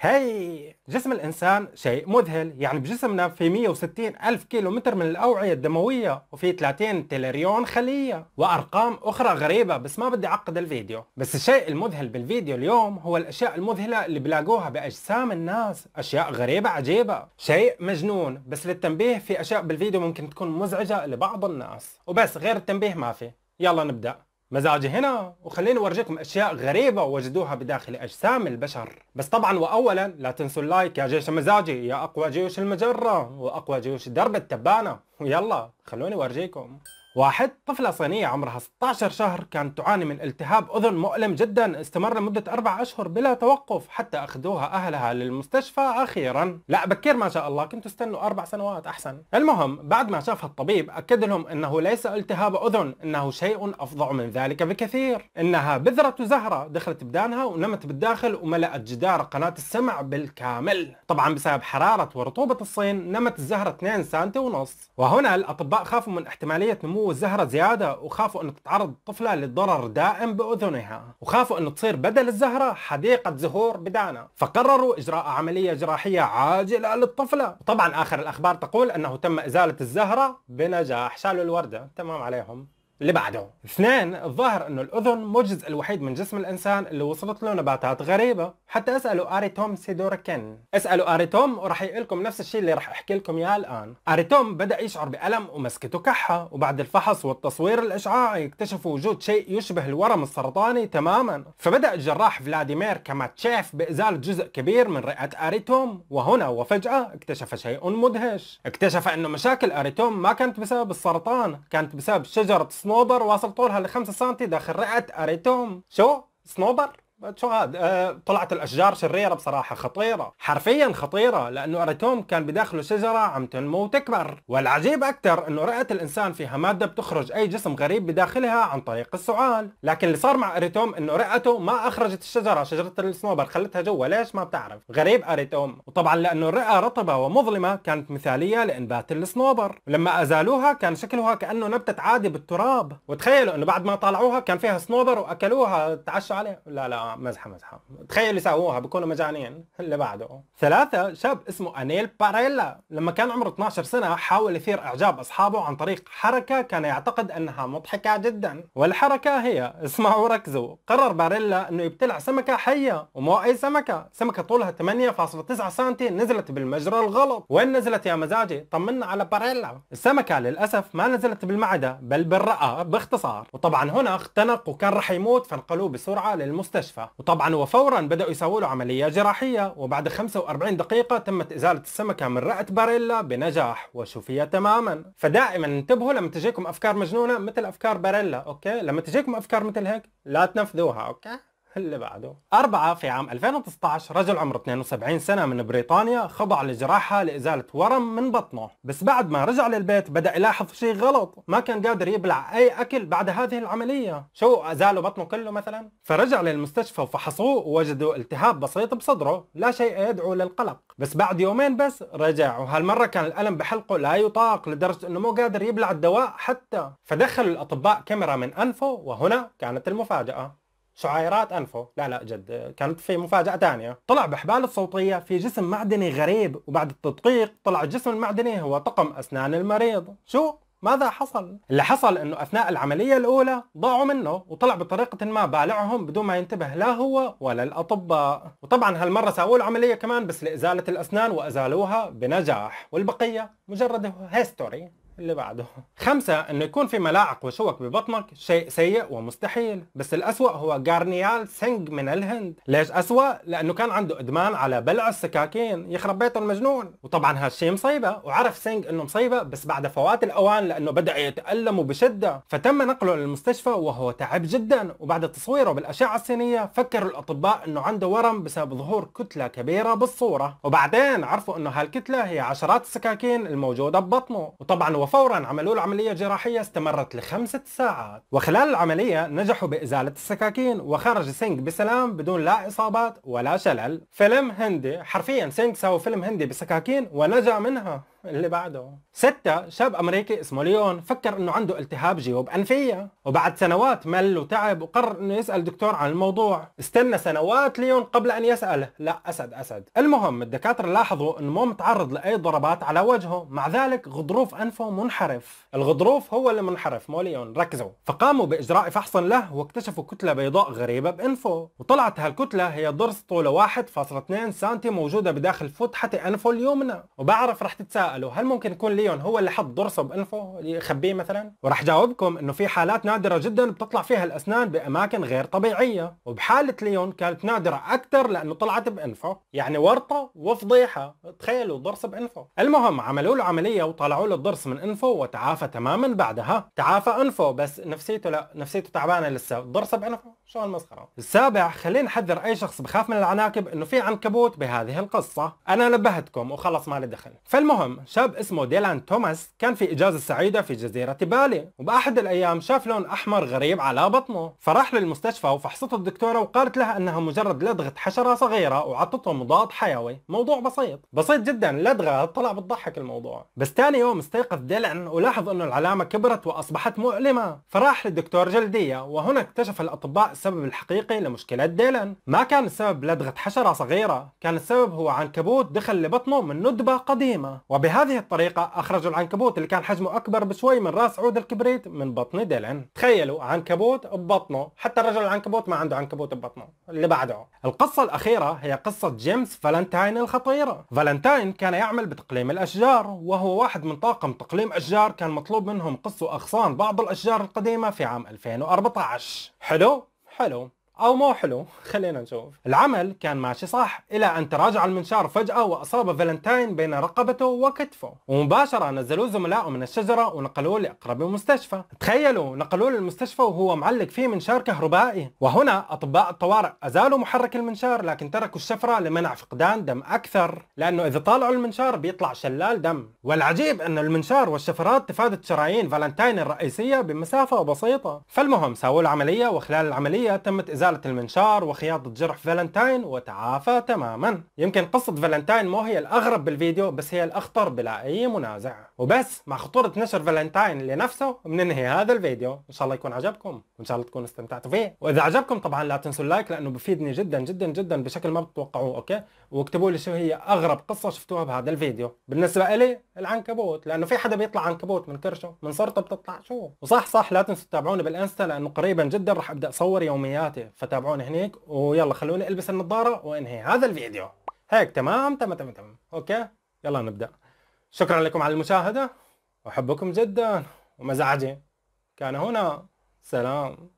هي جسم الإنسان شيء مذهل يعني بجسمنا في 160 ألف كيلو متر من الأوعية الدموية وفي 30 تريليون خلية وأرقام أخرى غريبة بس ما بدي أعقد الفيديو بس الشيء المذهل بالفيديو اليوم هو الأشياء المذهلة اللي بلاقوها بأجسام الناس أشياء غريبة عجيبة شيء مجنون بس للتنبيه في أشياء بالفيديو ممكن تكون مزعجة لبعض الناس وبس غير التنبيه ما في يلا نبدأ مزاجي هنا وخليني أورجيكم أشياء غريبة وجدوها بداخل أجسام البشر بس طبعا وأولا لا تنسوا اللايك يا جيش مزاجي يا أقوى جيوش المجرة وأقوى جيوش درب التبانة ويلا خلوني أورجيكم واحد طفلة صينية عمرها 16 شهر كانت تعاني من التهاب أذن مؤلم جدا استمر لمدة أربع أشهر بلا توقف حتى أخذوها أهلها للمستشفى أخيرا لا بكير ما شاء الله كنت استنوا أربع سنوات أحسن المهم بعد ما شافها الطبيب أكد لهم أنه ليس التهاب أذن إنه شيء أفظع من ذلك بكثير إنها بذرة زهرة دخلت بدانها ونمت بالداخل وملأت جدار قناة السمع بالكامل طبعا بسبب حرارة ورطوبة الصين نمت الزهرة 2 سم ونص وهنا الأطباء خافوا من احتمالية نمو النمو الزهرة زيادة وخافوا أن تتعرض الطفلة لضرر دائم بأذنها وخافوا أن تصير بدل الزهرة حديقة زهور بدانة فقرروا إجراء عملية جراحية عاجلة للطفلة طبعا آخر الأخبار تقول أنه تم إزالة الزهرة بنجاح شالوا الوردة تمام عليهم اللي بعده اثنين الظاهر انه الاذن مو الجزء الوحيد من جسم الانسان اللي وصلت له نباتات غريبه حتى اسالوا اريتوم سيدوركن اسالوا اريتوم وراح يقول لكم نفس الشيء اللي راح احكي لكم اياه الان اريتوم بدا يشعر بالم ومسكته كحه وبعد الفحص والتصوير الاشعاعي اكتشفوا وجود شيء يشبه الورم السرطاني تماما فبدا الجراح فلاديمير كماتشيف بازاله جزء كبير من رئه اريتوم وهنا وفجاه اكتشف شيء مدهش اكتشف انه مشاكل اريتوم ما كانت بسبب السرطان كانت بسبب شجره سنوبر واصل طولها 5 سم داخل رئة اريتوم شو سنوبر شو هذا أه طلعت الاشجار شريره بصراحه خطيره حرفيا خطيره لانه اريتوم كان بداخله شجره عم تنمو وتكبر والعجيب اكثر انه رئه الانسان فيها ماده بتخرج اي جسم غريب بداخلها عن طريق السعال لكن اللي صار مع اريتوم انه رئته ما اخرجت الشجره شجره الصنوبر خلتها جوا ليش ما بتعرف غريب اريتوم وطبعا لانه الرئه رطبه ومظلمه كانت مثاليه لانبات الصنوبر ولما ازالوها كان شكلها كانه نبته عادي بالتراب وتخيلوا انه بعد ما طالعوها كان فيها صنوبر واكلوها تعشوا عليه لا لا مزحه مزحه اللي سووها بكونوا مجانين اللي بعده ثلاثة شاب اسمه أنيل باريلا لما كان عمره 12 سنة حاول يثير إعجاب أصحابه عن طريق حركة كان يعتقد أنها مضحكة جدا والحركة هي اسمعوا ركزوا قرر باريلا أنه يبتلع سمكة حية ومو أي سمكة سمكة طولها 8.9 سم نزلت بالمجرى الغلط وين نزلت يا مزاجي طمنا على باريلا السمكة للأسف ما نزلت بالمعدة بل بالرئة باختصار وطبعا هنا اختنق وكان راح يموت فانقلوه بسرعة للمستشفى المتوفى وطبعا وفورا بدأوا يسووا له عملية جراحية وبعد 45 دقيقة تمت إزالة السمكة من رئة باريلا بنجاح وشفية تماما فدائما انتبهوا لما تجيكم أفكار مجنونة مثل أفكار باريلا أوكي لما تجيكم أفكار مثل هيك لا تنفذوها أوكي اللي بعده أربعة في عام 2019 رجل عمره 72 سنة من بريطانيا خضع لجراحة لإزالة ورم من بطنه بس بعد ما رجع للبيت بدأ يلاحظ شيء غلط ما كان قادر يبلع أي أكل بعد هذه العملية شو أزالوا بطنه كله مثلا فرجع للمستشفى وفحصوه ووجدوا التهاب بسيط بصدره لا شيء يدعو للقلق بس بعد يومين بس رجع وهالمرة كان الألم بحلقه لا يطاق لدرجة أنه مو قادر يبلع الدواء حتى فدخلوا الأطباء كاميرا من أنفه وهنا كانت المفاجأة شعيرات انفه لا لا جد كانت في مفاجاه ثانيه طلع بحبال الصوتيه في جسم معدني غريب وبعد التدقيق طلع الجسم المعدني هو طقم اسنان المريض شو ماذا حصل؟ اللي حصل انه اثناء العمليه الاولى ضاعوا منه وطلع بطريقه ما بالعهم بدون ما ينتبه لا هو ولا الاطباء، وطبعا هالمره سووا العمليه كمان بس لازاله الاسنان وازالوها بنجاح، والبقيه مجرد هيستوري اللي بعده خمسة أنه يكون في ملاعق وشوك ببطنك شيء سيء ومستحيل بس الأسوأ هو جارنيال سينج من الهند ليش أسوأ؟ لأنه كان عنده إدمان على بلع السكاكين يخرب بيته المجنون وطبعا هالشي مصيبة وعرف سينج أنه مصيبة بس بعد فوات الأوان لأنه بدأ يتألم بشدة فتم نقله للمستشفى وهو تعب جدا وبعد تصويره بالأشعة السينية فكر الأطباء أنه عنده ورم بسبب ظهور كتلة كبيرة بالصورة وبعدين عرفوا أنه هالكتلة هي عشرات السكاكين الموجودة ببطنه وطبعا وفورا عملوا له عملية جراحية استمرت لخمسة ساعات وخلال العملية نجحوا بإزالة السكاكين وخرج سينغ بسلام بدون لا إصابات ولا شلل فيلم هندي حرفيا سينغ سوى فيلم هندي بسكاكين ونجا منها اللي بعده ستة شاب أمريكي اسمه ليون فكر أنه عنده التهاب جيوب أنفية وبعد سنوات مل وتعب وقرر أنه يسأل دكتور عن الموضوع استنى سنوات ليون قبل أن يسأله لا أسد أسد المهم الدكاترة لاحظوا أنه مو متعرض لأي ضربات على وجهه مع ذلك غضروف أنفه منحرف الغضروف هو اللي منحرف مو ليون ركزوا فقاموا بإجراء فحص له واكتشفوا كتلة بيضاء غريبة بأنفه وطلعت هالكتلة هي ضرس طوله 1.2 سم موجودة بداخل فتحة أنفه اليمنى وبعرف رح تتساءل تساءلوا هل ممكن يكون ليون هو اللي حط ضرسه بانفه يخبيه مثلا وراح جاوبكم انه في حالات نادره جدا بتطلع فيها الاسنان باماكن غير طبيعيه وبحاله ليون كانت نادره اكثر لانه طلعت بانفه يعني ورطه وفضيحه تخيلوا ضرس بانفه المهم عملوا له عمليه وطلعوا له الضرس من انفه وتعافى تماما بعدها تعافى انفه بس نفسيته لا نفسيته تعبانه لسه ضرسه بانفه شو هالمسخره السابع خلينا نحذر اي شخص بخاف من العناكب انه في عنكبوت بهذه القصه انا نبهتكم وخلص ما لي دخل فالمهم شاب اسمه ديلان توماس كان في اجازه سعيده في جزيره بالي وباحد الايام شاف لون احمر غريب على بطنه فراح للمستشفى وفحصته الدكتوره وقالت لها انها مجرد لدغه حشره صغيره وعطته مضاد حيوي موضوع بسيط بسيط جدا لدغه طلع بتضحك الموضوع بس ثاني يوم استيقظ ديلان ولاحظ انه العلامه كبرت واصبحت مؤلمه فراح للدكتور جلديه وهنا اكتشف الاطباء السبب الحقيقي لمشكلة ديلان ما كان السبب لدغة حشرة صغيرة كان السبب هو عنكبوت دخل لبطنه من ندبة قديمة وبهذه الطريقة أخرجوا العنكبوت اللي كان حجمه أكبر بشوي من رأس عود الكبريت من بطن ديلان تخيلوا عنكبوت ببطنه حتى الرجل العنكبوت ما عنده عنكبوت ببطنه اللي بعده القصة الأخيرة هي قصة جيمس فالنتاين الخطيرة فالنتاين كان يعمل بتقليم الأشجار وهو واحد من طاقم تقليم أشجار كان مطلوب منهم قصوا أغصان بعض الأشجار القديمة في عام 2014 حلو Hallå! أو مو حلو خلينا نشوف العمل كان ماشي صح إلى أن تراجع المنشار فجأة وأصاب فالنتاين بين رقبته وكتفه ومباشرة نزلوه زملائه من الشجرة ونقلوه لأقرب مستشفى تخيلوا نقلوه للمستشفى وهو معلق فيه منشار كهربائي وهنا أطباء الطوارئ أزالوا محرك المنشار لكن تركوا الشفرة لمنع فقدان دم أكثر لأنه إذا طالعوا المنشار بيطلع شلال دم والعجيب أن المنشار والشفرات تفادت شرايين فالنتاين الرئيسية بمسافة بسيطة فالمهم سووا العملية وخلال العملية تمت إزالة إزالة المنشار وخياطة جرح فالنتاين وتعافى تماما يمكن قصة فالنتاين مو هي الأغرب بالفيديو بس هي الأخطر بلا أي منازع وبس مع خطورة نشر فالنتاين لنفسه بننهي هذا الفيديو إن شاء الله يكون عجبكم وإن شاء الله تكونوا استمتعتوا فيه وإذا عجبكم طبعا لا تنسوا اللايك لأنه بفيدني جدا جدا جدا بشكل ما بتتوقعوه أوكي واكتبوا لي شو هي أغرب قصة شفتوها بهذا الفيديو بالنسبة إلي العنكبوت لأنه في حدا بيطلع عنكبوت من كرشه من صرته بتطلع شو وصح صح لا تنسوا تتابعوني بالانستا لأنه قريبا جدا رح أبدأ أصور يومياتي فتابعوني هنيك ويلا خلوني البس النظاره وانهي هذا الفيديو هيك تمام تمام تمام تمام اوكي يلا نبدا شكرا لكم على المشاهده احبكم جدا ومزعجي كان هنا سلام